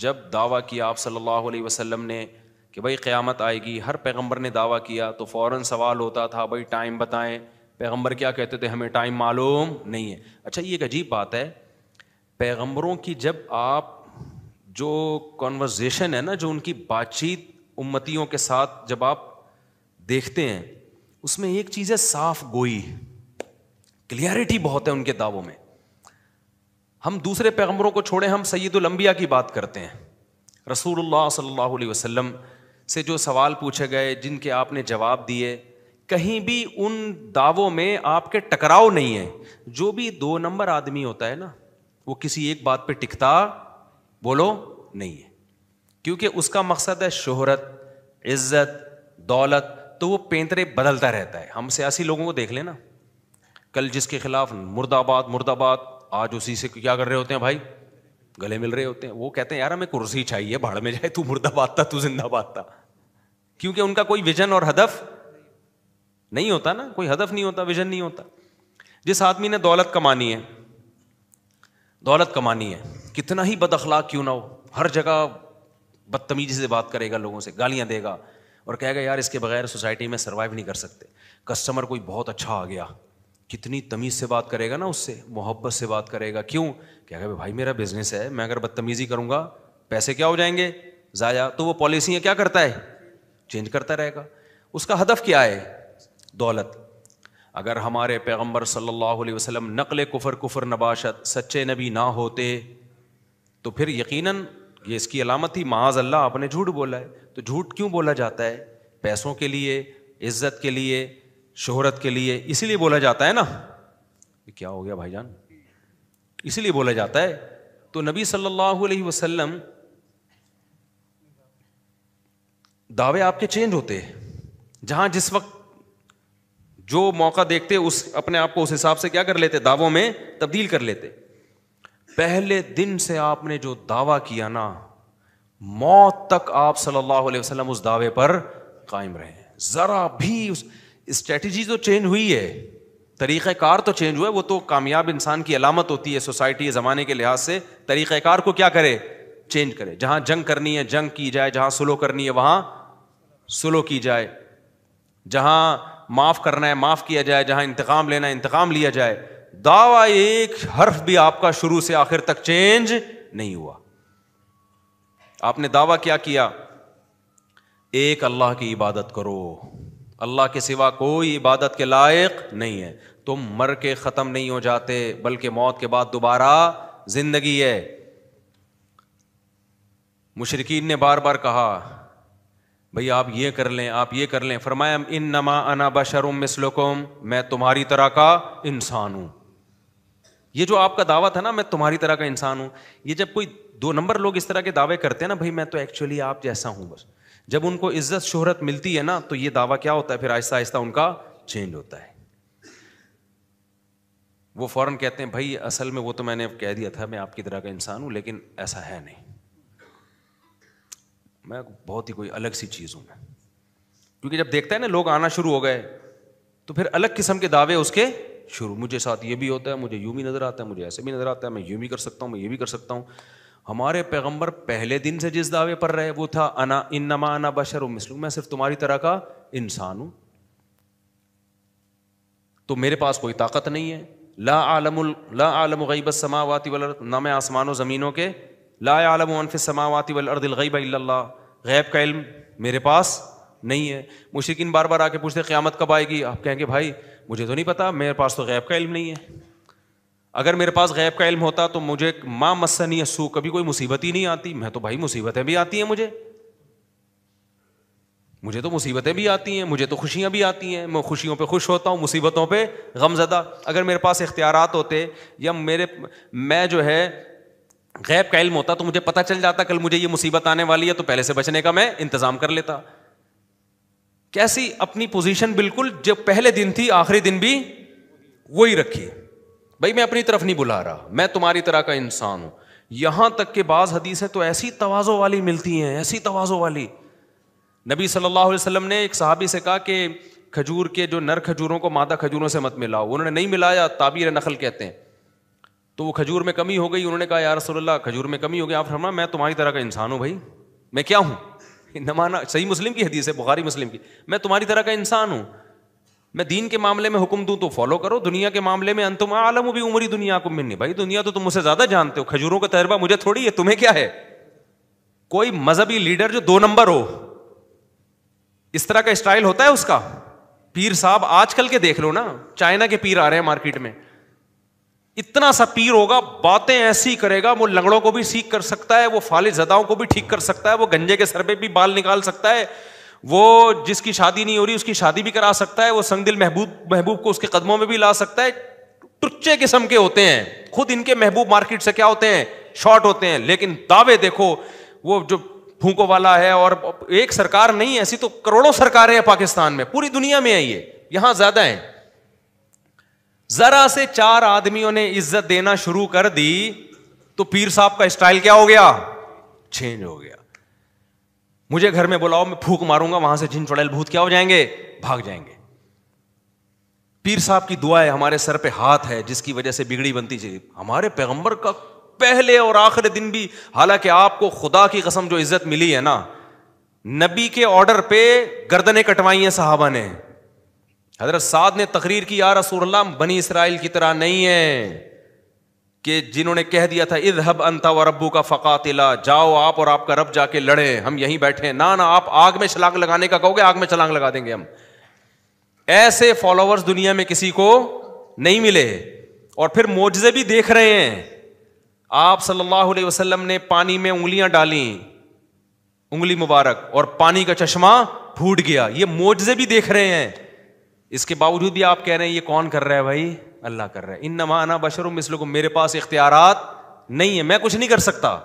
जब दावा किया आप सल्लल्लाहु अलैहि वसल्लम ने कि भाई क़्यामत आएगी हर पैगंबर ने दावा किया तो फ़ौर सवाल होता था भाई टाइम बताएं पैगंबर क्या कहते थे हमें टाइम मालूम नहीं है अच्छा ये एक अजीब बात है पैगंबरों की जब आप जो कॉन्वर्जेशन है ना जो उनकी बातचीत उम्मतियों के साथ जब आप देखते हैं उसमें एक चीज़ है साफ गोई क्लियरिटी बहुत है उनके दावों में हम दूसरे पैगम्बरों को छोड़ें हम सैदुलम्बिया की बात करते हैं रसूलुल्लाह सल्लल्लाहु अलैहि वसल्लम से जो सवाल पूछे गए जिनके आपने जवाब दिए कहीं भी उन दावों में आपके टकराव नहीं है जो भी दो नंबर आदमी होता है ना वो किसी एक बात पर टिकता बोलो नहीं है क्योंकि उसका मकसद है शोहरत इज्जत दौलत तो वो पेंतरे बदलता रहता है हम सियासी लोगों को देख लेना कल जिसके खिलाफ मुर्दाबाद मुर्दाबाद आज उसी से क्या कर रहे होते हैं भाई गले मिल रहे होते हैं वो कहते हैं यार हमें कुर्सी चाहिए भाड़ में जाए तू मुर्दाबाद था तू जिंदाबाद था क्योंकि उनका कोई विजन और हदफ नहीं होता ना कोई हदफ नहीं होता विजन नहीं होता जिस आदमी ने दौलत कमानी है दौलत कमानी है कितना ही बदखला क्यों ना हो हर जगह बदतमीजी से बात करेगा लोगों से गालियां देगा और कहेगा यार इसके बगैर सोसाइटी में सर्वाइव नहीं कर सकते कस्टमर कोई बहुत अच्छा आ गया कितनी तमीज़ से बात करेगा ना उससे मोहब्बत से बात करेगा क्यों क्या कहे भाई मेरा बिजनेस है मैं अगर बदतमीज़ी करूँगा पैसे क्या हो जाएंगे ज़ाया तो वो पॉलिसियाँ क्या करता है चेंज करता रहेगा उसका हदफ क्या है दौलत अगर हमारे पैगम्बर सल्लल्लाहु वसलम नकल कुफर कुफर नबाशत सच्चे नबी ना होते तो फिर यकीन ये इसकी अलामत थी महाज अल्लाह आपने झूठ बोला है तो झूठ क्यों बोला जाता है पैसों के लिए इज्जत के लिए शोहरत के लिए इसीलिए बोला जाता है ना क्या हो गया भाईजान इसीलिए बोला जाता है तो नबी सल्लल्लाहु अलैहि वसल्लम दावे आपके चेंज होते जहां जिस वक्त जो मौका देखते उस अपने आप को उस हिसाब से क्या कर लेते दावों में तब्दील कर लेते पहले दिन से आपने जो दावा किया ना मौत तक आप सल्लल्लाहु अलैहि वसल्लम उस दावे पर कायम रहे जरा भी उस स्ट्रेटजी तो चेंज हुई है तरीक़ार तो चेंज हुआ है वो तो कामयाब इंसान की अलामत होती है सोसाइटी ज़माने के लिहाज से तरीक़ार को क्या करे चेंज करे जहाँ जंग करनी है जंग की जाए जहाँ स्लो करनी है वहाँ स्लो की जाए जहाँ माफ़ करना है माफ़ किया जाए जहाँ इंतकाम लेना है इंतकाम लिया जाए दावा एक हर्फ भी आपका शुरू से आखिर तक चेंज नहीं हुआ आपने दावा क्या किया एक अल्लाह की इबादत करो अल्लाह के सिवा कोई इबादत के लायक नहीं है तुम मर के ख़त्म नहीं हो जाते बल्कि मौत के बाद दोबारा ज़िंदगी है मुशरकिन ने बार बार कहा भाई आप ये कर लें आप ये कर लें फरमाया इन नमा अना बशरुम मिसलकुम मैं तुम्हारी तरह का इंसान हूं ये जो आपका दावा था ना मैं तुम्हारी तरह का इंसान हूं ये जब कोई दो नंबर लोग इस तरह के दावे करते हैं ना भाई मैं तो एक्चुअली आप जैसा हूं बस जब उनको इज्जत शोहरत मिलती है ना तो ये दावा क्या होता है फिर आहिस्ता आहिस्ता उनका चेंज होता है वो फौरन कहते हैं भाई असल में वो तो मैंने कह दिया था मैं आपकी तरह का इंसान हूं लेकिन ऐसा है नहीं मैं बहुत ही कोई अलग सी चीज़ हूं मैं क्योंकि जब देखता है ना लोग आना शुरू हो गए तो फिर अलग किस्म के दावे उसके शुरू मुझे साथ ये भी होता है मुझे यूं भी नज़र आता है मुझे ऐसे भी नज़र आता है मैं यूं भी कर सकता हूँ मैं ये भी कर सकता हूँ हमारे पैगंबर पहले दिन से जिस दावे पर रहे वो था अना इन नमा अना बशर मिसलू मैं सिर्फ तुम्हारी तरह का इंसान हूं तो मेरे पास कोई ताकत नहीं है ला आलम ला आलम गईब समावाती वल ना मैं आसमान ज़मीनों के ला आलम वनफ़ समावाती वल अर्दिल गईब गैब का इल्म मेरे पास नहीं है मुशिकिन बार बार आके पूछते क़्यामत कब आएगी आप कहेंगे भाई मुझे तो नहीं पता मेरे पास तो गैब का इल्म नहीं है अगर मेरे पास गैब का इल्म होता तो मुझे माँ मस्सनी असू कभी कोई मुसीबत ही नहीं आती मैं तो भाई मुसीबतें भी आती हैं मुझे मुझे तो मुसीबतें भी आती हैं मुझे तो खुशियाँ भी आती हैं मैं खुशियों पे खुश होता हूँ मुसीबतों पे गमजदा अगर मेरे पास इख्तियारत होते या मेरे मैं जो है गैब का इल्म होता तो मुझे पता चल जाता कल मुझे ये मुसीबत आने वाली है तो पहले से बचने का मैं इंतज़ाम कर लेता कैसी अपनी पोजिशन बिल्कुल जो पहले दिन थी आखिरी दिन भी वही रखी भाई मैं अपनी तरफ नहीं बुला रहा मैं तुम्हारी तरह का इंसान हूं यहां तक के बाद हदीस है तो ऐसी तवाजो वाली मिलती हैं ऐसी तवाजो वाली नबी सल्लल्लाहु अलैहि वसल्लम ने एक सहाबी से कहा कि खजूर के जो नर खजूरों को मादा खजूरों से मत मिलाओ उन्होंने नहीं मिलाया ताबीर नखल कहते हैं तो वो खजूर में कमी हो गई उन्होंने कहा यार रसोल्ला खजूर में कमी हो गई आप फरमा मैं तुम्हारी तरह का इंसान हूँ भाई मैं क्या हूँ नमाना सही मुस्लिम की हदीस है बुखारी मुस्लिम की मैं तुम्हारी तरह का इंसान हूँ मैं दीन के मामले में हुक्म दूं तो फॉलो करो दुनिया के मामले में अंतुम आलम भी उमरी दुनिया को मिलनी भाई दुनिया तो तुम मुझसे ज्यादा जानते हो खजूरों का तजर्बा मुझे थोड़ी है तुम्हें क्या है कोई मजहबी लीडर जो दो नंबर हो इस तरह का स्टाइल होता है उसका पीर साहब आजकल के देख लो ना चाइना के पीर आ रहे हैं मार्केट में इतना सा पीर होगा बातें ऐसी करेगा वो लंगड़ों को भी सीख कर सकता है वो फालिश जदाओं को भी ठीक कर सकता है वो गंजे के सर पे भी बाल निकाल सकता है वो जिसकी शादी नहीं हो रही उसकी शादी भी करा सकता है वो संगदिल महबूब महबूब को उसके कदमों में भी ला सकता है टुच्चे किस्म के होते हैं खुद इनके महबूब मार्केट से क्या होते हैं शॉर्ट होते हैं लेकिन दावे देखो वो जो फूको वाला है और एक सरकार नहीं ऐसी तो करोड़ों सरकारें हैं पाकिस्तान में पूरी दुनिया में है ये यहां ज्यादा है जरा से चार आदमियों ने इज्जत देना शुरू कर दी तो पीर साहब का स्टाइल क्या हो गया चेंज हो गया मुझे घर में बुलाओ मैं फूक मारूंगा वहां से जिन चुड़ैल भूत क्या हो जाएंगे भाग जाएंगे पीर साहब की दुआ है हमारे सर पे हाथ है जिसकी वजह से बिगड़ी बनती चाहिए हमारे पैगंबर का पहले और आखिर दिन भी हालांकि आपको खुदा की कसम जो इज्जत मिली है ना नबी के ऑर्डर पे गर्दने कटवाई हैं साहबा ने हजरत साद ने तकरीर की यार रसूल बनी इसराइल की तरह नहीं है कि जिन्होंने कह दिया था इद हब अंता व रब्बू का फ़कातिला जाओ आप और आपका रब जाके लड़े हम यहीं बैठे ना ना आप आग में छलांग लगाने का कहोगे आग में छलांग लगा देंगे हम ऐसे फॉलोअर्स दुनिया में किसी को नहीं मिले और फिर मोजे भी देख रहे हैं आप सल्लल्लाहु अलैहि वसल्लम ने पानी में उंगलियां डाली उंगली मुबारक और पानी का चश्मा फूट गया ये मोजे भी देख रहे हैं इसके बावजूद भी आप कह रहे हैं ये कौन कर रहा है भाई अल्लाह कर रहा है इन नमाना बशर मिसल मेरे पास इख्तियार नहीं है मैं कुछ नहीं कर सकता